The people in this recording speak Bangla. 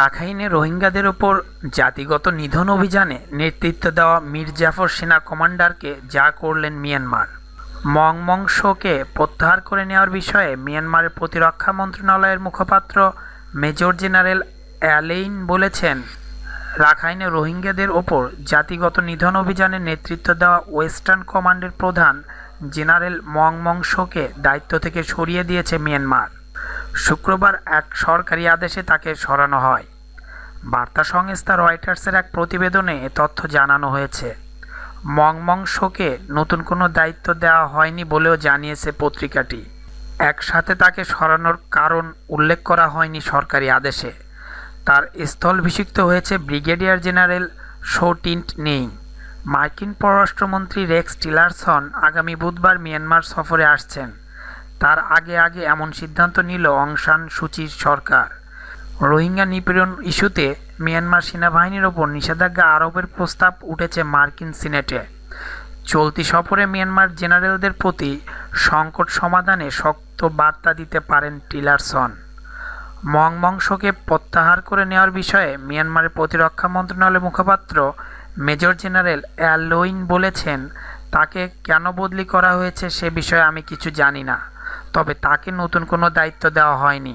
রাখাইনে রোহিঙ্গাদের ওপর জাতিগত নিধন অভিযানে নেতৃত্ব দেওয়া মীর জাফর সেনা কমান্ডারকে যা করলেন মিয়ানমার মংমং শোকে প্রত্যাহার করে নেওয়ার বিষয়ে মিয়ানমারের প্রতিরক্ষা মন্ত্রণালয়ের মুখপাত্র মেজর জেনারেল অ্যালেইন বলেছেন রাখাইনে রোহিঙ্গাদের ওপর জাতিগত নিধন অভিযানে নেতৃত্ব দেওয়া ওয়েস্টার্ন কমান্ডের প্রধান জেনারেল মংমং শোকে দায়িত্ব থেকে সরিয়ে দিয়েছে মিয়ানমার শুক্রবার এক সরকারি আদেশে তাকে সরানো হয় বার্তা সংস্থা রয়টার্সের এক প্রতিবেদনে এ তথ্য জানানো হয়েছে মংমং শোকে নতুন কোনো দায়িত্ব দেওয়া হয়নি বলেও জানিয়েছে পত্রিকাটি একসাথে তাকে সরানোর কারণ উল্লেখ করা হয়নি সরকারি আদেশে তার স্থলভিষিক্ত হয়েছে ব্রিগেডিয়ার জেনারেল শোটিন্ট নেই মার্কিন পররাষ্ট্রমন্ত্রী রেক্স টিলারসন আগামী বুধবার মিয়ানমার সফরে আসছেন তার আগে আগে এমন সিদ্ধান্ত নিল অংশান সুচির সরকার রোহিঙ্গা নিপীড়ন ইস্যুতে মিয়ানমার সেনাবাহিনীর ওপর নিষেধাজ্ঞা আরোপের প্রস্তাব উঠেছে মার্কিন সিনেটে চলতি সফরে মিয়ানমার জেনারেলদের প্রতি সংকট সমাধানে শক্ত বার্তা দিতে পারেন টিলারসন মংবংশকে প্রত্যাহার করে নেওয়ার বিষয়ে মিয়ানমারের প্রতিরক্ষা মন্ত্রণালয়ের মুখপাত্র মেজর জেনারেল অ্যালোইন বলেছেন তাকে কেন বদলি করা হয়েছে সে বিষয়ে আমি কিছু জানি না তবে তাকে নতুন কোনো দায়িত্ব দেওয়া হয়নি